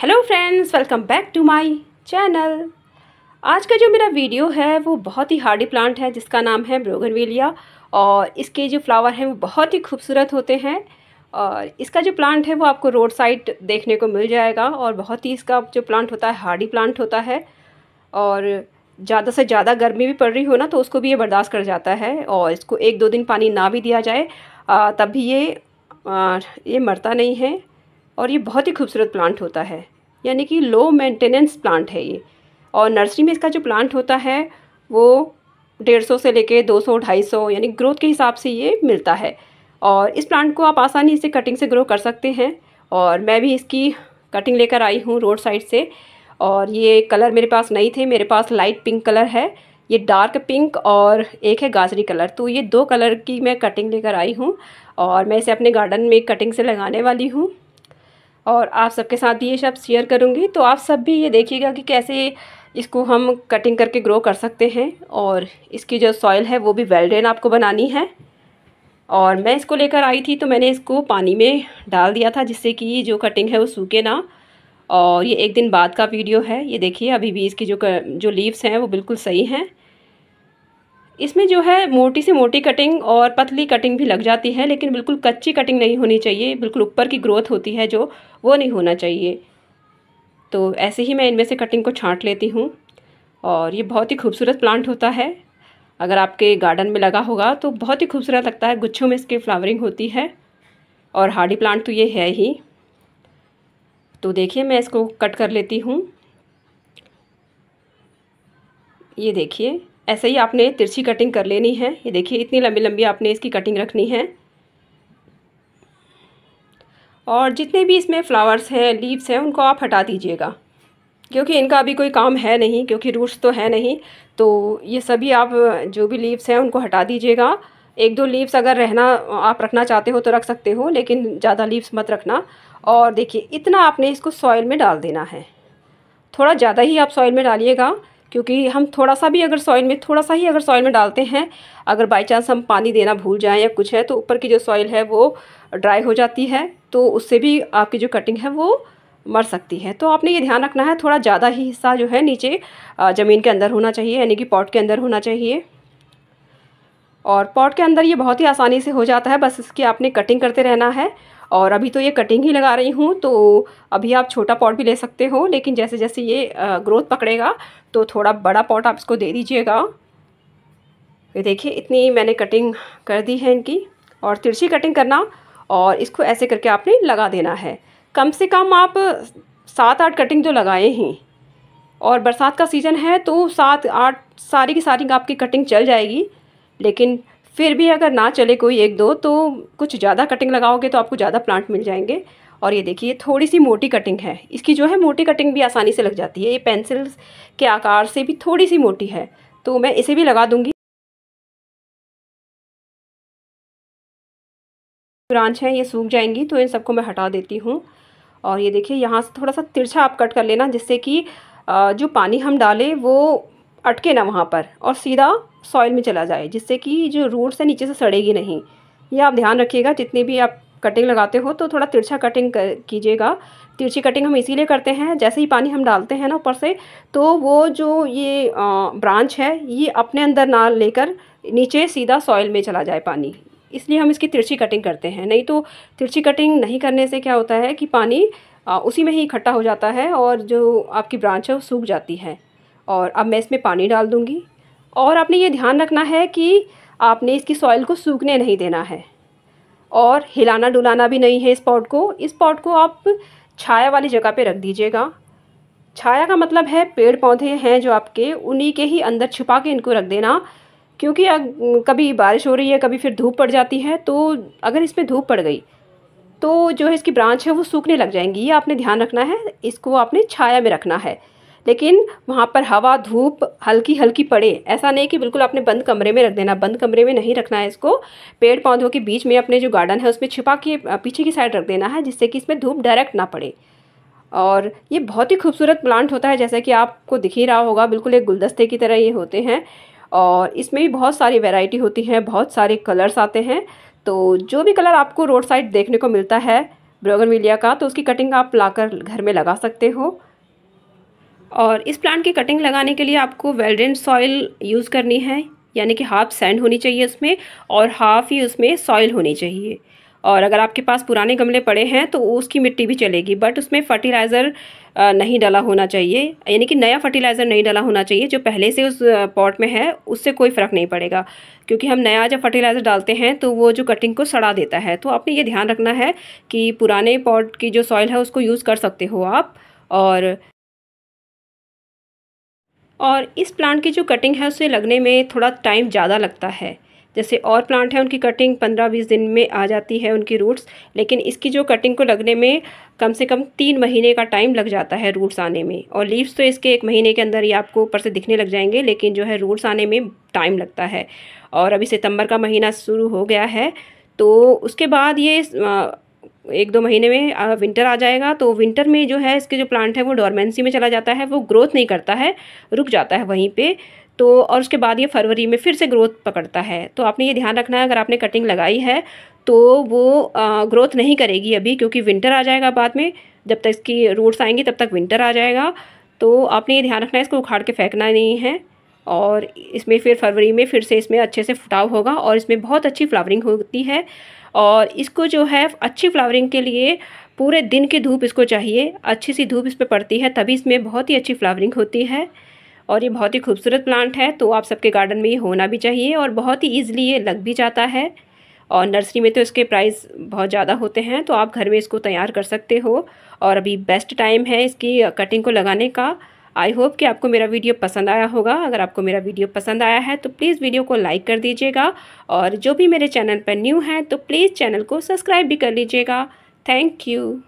hello friends welcome back to my channel आज का जो मेरा वीडियो है वो बहुत ही हार्डी प्लांट है जिसका नाम है ब्रोगनविलिया और इसके जो फ्लावर हैं वो बहुत ही खूबसूरत होते हैं और इसका जो प्लांट है वो आपको रोड साइड देखने को मिल जाएगा और बहुत ही इसका जो प्लांट होता है हार्डी प्लांट होता है और ज़्यादा से ज़्यादा गर्मी भी पड़ रही हो ना तो उसको भी ये बर्दाश्त कर जाता है और इसको एक दो दिन पानी ना भी दिया जाए तब भी ये ये मरता नहीं है और ये बहुत ही खूबसूरत प्लांट होता है यानी कि लो मेंटेनेंस प्लांट है ये और नर्सरी में इसका जो प्लांट होता है वो डेढ़ सौ से लेके दो सौ ढाई सौ यानी ग्रोथ के हिसाब से ये मिलता है और इस प्लांट को आप आसानी से कटिंग से ग्रो कर सकते हैं और मैं भी इसकी कटिंग लेकर आई हूँ रोड साइड से और ये कलर मेरे पास नहीं थे मेरे पास लाइट पिंक कलर है ये डार्क पिंक और एक है गाजरी कलर तो ये दो कलर की मैं कटिंग लेकर आई हूँ और मैं इसे अपने गार्डन में कटिंग से लगाने वाली हूँ और आप सबके साथ ये सब शेयर करूँगी तो आप सब भी ये देखिएगा कि कैसे इसको हम कटिंग करके ग्रो कर सकते हैं और इसकी जो सॉइल है वो भी वेल्डेन आपको बनानी है और मैं इसको लेकर आई थी तो मैंने इसको पानी में डाल दिया था जिससे कि जो कटिंग है वो सूखे ना और ये एक दिन बाद का वीडियो है ये देखिए अभी भी इसकी जो कर, जो लीव्स हैं वो बिल्कुल सही हैं इसमें जो है मोटी से मोटी कटिंग और पतली कटिंग भी लग जाती है लेकिन बिल्कुल कच्ची कटिंग नहीं होनी चाहिए बिल्कुल ऊपर की ग्रोथ होती है जो वो नहीं होना चाहिए तो ऐसे ही मैं इनमें से कटिंग को छाँट लेती हूँ और ये बहुत ही खूबसूरत प्लांट होता है अगर आपके गार्डन में लगा होगा तो बहुत ही खूबसूरत लगता है गुच्छों में इसकी फ्लावरिंग होती है और हार्डी प्लांट तो ये है ही तो देखिए मैं इसको कट कर लेती हूँ ये देखिए ऐसे ही आपने तिरछी कटिंग कर लेनी है ये देखिए इतनी लंबी लंबी आपने इसकी कटिंग रखनी है और जितने भी इसमें फ्लावर्स हैं लीव्स हैं उनको आप हटा दीजिएगा क्योंकि इनका अभी कोई काम है नहीं क्योंकि रूट्स तो है नहीं तो ये सभी आप जो भी लीव्स हैं उनको हटा दीजिएगा एक दो लीव्स अगर रहना आप रखना चाहते हो तो रख सकते हो लेकिन ज़्यादा लीव्स मत रखना और देखिए इतना आपने इसको सॉइल में डाल देना है थोड़ा ज़्यादा ही आप सॉइल में डालिएगा क्योंकि हम थोड़ा सा भी अगर सॉइल में थोड़ा सा ही अगर सॉइल में डालते हैं अगर बाई चांस हम पानी देना भूल जाएं या कुछ है तो ऊपर की जो सॉइल है वो ड्राई हो जाती है तो उससे भी आपकी जो कटिंग है वो मर सकती है तो आपने ये ध्यान रखना है थोड़ा ज़्यादा ही हिस्सा जो है नीचे ज़मीन के अंदर होना चाहिए यानी कि पॉट के अंदर होना चाहिए और पॉट के अंदर ये बहुत ही आसानी से हो जाता है बस इसकी आपने कटिंग करते रहना है और अभी तो ये कटिंग ही लगा रही हूँ तो अभी आप छोटा पॉट भी ले सकते हो लेकिन जैसे जैसे ये ग्रोथ पकड़ेगा तो थोड़ा बड़ा पॉट आप इसको दे दीजिएगा ये देखिए इतनी मैंने कटिंग कर दी है इनकी और तिरछी कटिंग करना और इसको ऐसे करके आपने लगा देना है कम से कम आप सात आठ कटिंग तो लगाए ही और बरसात का सीज़न है तो सात आठ सारी की सारी आपकी कटिंग चल जाएगी लेकिन फिर भी अगर ना चले कोई एक दो तो कुछ ज़्यादा कटिंग लगाओगे तो आपको ज़्यादा प्लांट मिल जाएंगे और ये देखिए थोड़ी सी मोटी कटिंग है इसकी जो है मोटी कटिंग भी आसानी से लग जाती है ये पेंसिल्स के आकार से भी थोड़ी सी मोटी है तो मैं इसे भी लगा दूँगी ब्रांच हैं ये सूख जाएंगी तो इन सबको मैं हटा देती हूँ और ये देखिए यहाँ से थोड़ा सा तिरछा आप कट कर लेना जिससे कि जो पानी हम डालें वो अटके ना वहाँ पर और सीधा सॉइल में चला जाए जिससे कि जो रूट्स हैं नीचे से सड़ेगी नहीं ये आप ध्यान रखिएगा जितनी भी आप कटिंग लगाते हो तो थोड़ा तिरछा कटिंग कीजिएगा तिरछी कटिंग हम इसीलिए करते हैं जैसे ही पानी हम डालते हैं ना ऊपर से तो वो जो ये आ, ब्रांच है ये अपने अंदर ना लेकर नीचे सीधा सॉइल में चला जाए पानी इसलिए हम इसकी तिरछी कटिंग करते हैं नहीं तो तिरछी कटिंग नहीं करने से क्या होता है कि पानी आ, उसी में ही इकट्ठा हो जाता है और जो आपकी ब्रांच है वो सूख जाती है और अब मैं इसमें पानी डाल दूँगी और आपने ये ध्यान रखना है कि आपने इसकी सॉइल को सूखने नहीं देना है और हिलाना डुलाना भी नहीं है इस पॉट को इस पॉट को आप छाया वाली जगह पे रख दीजिएगा छाया का मतलब है पेड़ पौधे हैं जो आपके उन्हीं के ही अंदर छुपा के इनको रख देना क्योंकि अग, कभी बारिश हो रही है कभी फिर धूप पड़ जाती है तो अगर इसमें धूप पड़ गई तो जो है इसकी ब्रांच है वो सूखने लग जाएंगी ये आपने ध्यान रखना है इसको आपने छाया में रखना है लेकिन वहाँ पर हवा धूप हल्की हल्की पड़े ऐसा नहीं कि बिल्कुल आपने बंद कमरे में रख देना बंद कमरे में नहीं रखना है इसको पेड़ पौधों के बीच में अपने जो गार्डन है उसमें छिपा के पीछे की साइड रख देना है जिससे कि इसमें धूप डायरेक्ट ना पड़े और ये बहुत ही खूबसूरत प्लांट होता है जैसा कि आपको दिख ही रहा होगा बिल्कुल एक गुलदस्ते की तरह ये होते हैं और इसमें भी बहुत सारी वेराइटी होती है बहुत सारे कलर्स आते हैं तो जो भी कलर आपको रोड साइड देखने को मिलता है ब्रोगनविलिया का तो उसकी कटिंग आप लाकर घर में लगा सकते हो और इस प्लांट की कटिंग लगाने के लिए आपको वेलडेंट सॉइल यूज़ करनी है यानी कि हाफ सैंड होनी चाहिए उसमें और हाफ ही उसमें सॉइल होनी चाहिए और अगर आपके पास पुराने गमले पड़े हैं तो उसकी मिट्टी भी चलेगी बट उसमें फर्टिलाइज़र नहीं डाला होना चाहिए यानी कि नया फर्टिलाइज़र नहीं डाला होना चाहिए जो पहले से उस पॉट में है उससे कोई फ़र्क नहीं पड़ेगा क्योंकि हम नया जब फर्टिलाइज़र डालते हैं तो वो जो कटिंग को सड़ा देता है तो आपने ये ध्यान रखना है कि पुराने पॉट की जो सॉइल है उसको यूज़ कर सकते हो आप और और इस प्लांट की जो कटिंग है उसे लगने में थोड़ा टाइम ज़्यादा लगता है जैसे और प्लांट है उनकी कटिंग पंद्रह बीस दिन में आ जाती है उनकी रूट्स लेकिन इसकी जो कटिंग को लगने में कम से कम तीन महीने का टाइम लग जाता है रूट्स आने में और लीव्स तो इसके एक महीने के अंदर ही आपको ऊपर से दिखने लग जाएंगे लेकिन जो है रूट्स आने में टाइम लगता है और अभी सितंबर का महीना शुरू हो गया है तो उसके बाद ये एक दो महीने में विंटर आ जाएगा तो विंटर में जो है इसके जो प्लांट है वो डोरमेंसी में चला जाता है वो ग्रोथ नहीं करता है रुक जाता है वहीं पे तो और उसके बाद ये फरवरी में फिर से ग्रोथ पकड़ता है तो आपने ये ध्यान रखना है अगर आपने कटिंग लगाई है तो वो ग्रोथ नहीं करेगी अभी क्योंकि विंटर आ जाएगा बाद में जब तक इसकी रूट्स आएंगी तब तक विंटर आ जाएगा तो आपने ये ध्यान रखना है इसको उखाड़ के फेंकना नहीं है और इसमें फिर फरवरी में फिर से इसमें अच्छे से फुटाव होगा और इसमें बहुत अच्छी फ्लावरिंग होती है और इसको जो है अच्छी फ्लावरिंग के लिए पूरे दिन की धूप इसको चाहिए अच्छी सी धूप इस पर पड़ती है तभी इसमें बहुत ही अच्छी फ्लावरिंग होती है और ये बहुत ही खूबसूरत प्लांट है तो आप सबके गार्डन में ये होना भी चाहिए और बहुत ही ईजिली ये लग भी जाता है और नर्सरी में तो इसके प्राइस बहुत ज़्यादा होते हैं तो आप घर में इसको तैयार कर सकते हो और अभी बेस्ट टाइम है इसकी कटिंग को लगाने का आई होप कि आपको मेरा वीडियो पसंद आया होगा अगर आपको मेरा वीडियो पसंद आया है तो प्लीज़ वीडियो को लाइक कर दीजिएगा और जो भी मेरे चैनल पर न्यू है तो प्लीज़ चैनल को सब्सक्राइब भी कर लीजिएगा थैंक यू